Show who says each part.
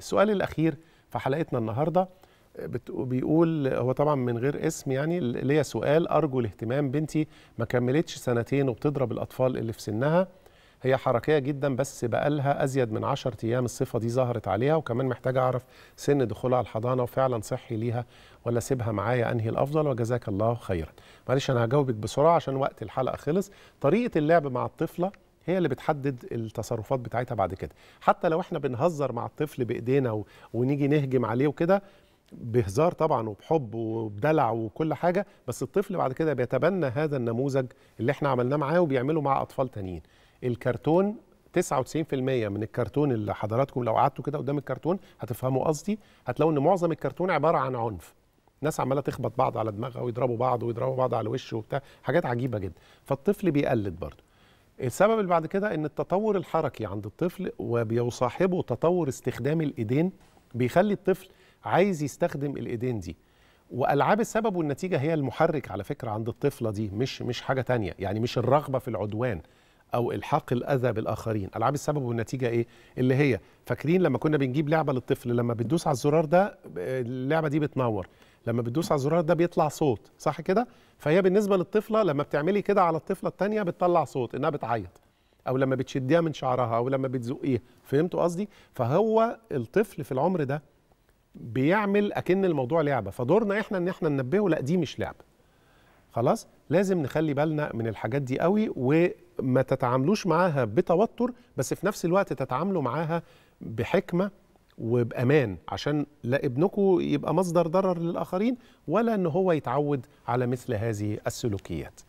Speaker 1: السؤال الأخير في حلقتنا النهاردة آه، بيقول هو طبعا من غير اسم يعني ليا سؤال أرجو الاهتمام بنتي ما كملتش سنتين وبتضرب الأطفال اللي في سنها هي حركية جدا بس بقالها أزيد من 10 أيام الصفة دي ظهرت عليها وكمان محتاجة أعرف سن دخولها الحضانة وفعلا صحي ليها ولا أسيبها معايا أنهي الأفضل وجزاك الله خيرا معلش أنا هجاوبك بسرعة عشان وقت الحلقة خلص طريقة اللعب مع الطفلة هي اللي بتحدد التصرفات بتاعتها بعد كده حتى لو احنا بنهزر مع الطفل بايدينا و... ونيجي نهجم عليه وكده بهزار طبعا وبحب وبدلع وكل حاجه بس الطفل بعد كده بيتبنى هذا النموذج اللي احنا عملناه معاه وبيعمله مع اطفال تانيين الكرتون 99% من الكرتون اللي حضراتكم لو قعدتوا كده قدام الكرتون هتفهموا قصدي هتلاقوا ان معظم الكرتون عباره عن عنف ناس عماله تخبط بعض على دماغها ويضربوا بعض ويضربوا بعض على وشه وبتاع حاجات عجيبه جدا فالطفل بيقلد برضه السبب اللي بعد كده ان التطور الحركي عند الطفل وبيصاحبه تطور استخدام الايدين بيخلي الطفل عايز يستخدم الايدين دي والعاب السبب والنتيجه هي المحرك على فكره عند الطفله دي مش مش حاجه تانية يعني مش الرغبه في العدوان او الحاق الاذى بالاخرين العاب السبب والنتيجه ايه اللي هي فاكرين لما كنا بنجيب لعبه للطفل لما بتدوس على الزرار ده اللعبه دي بتنور لما بتدوس على الزرار ده بيطلع صوت صح كده فهي بالنسبه للطفله لما بتعملي كده على الطفله الثانيه بتطلع صوت انها بتعيط او لما بتشديها من شعرها او لما بتزقيها فهمتوا قصدي فهو الطفل في العمر ده بيعمل اكن الموضوع لعبه فدورنا احنا ان احنا ننبهه لا دي مش لعبه خلاص لازم نخلي بالنا من الحاجات دي قوي وما تتعاملوش معاها بتوتر بس في نفس الوقت تتعاملوا معاها بحكمه وبامان عشان لا ابنكم يبقى مصدر ضرر للاخرين ولا ان هو يتعود على مثل هذه السلوكيات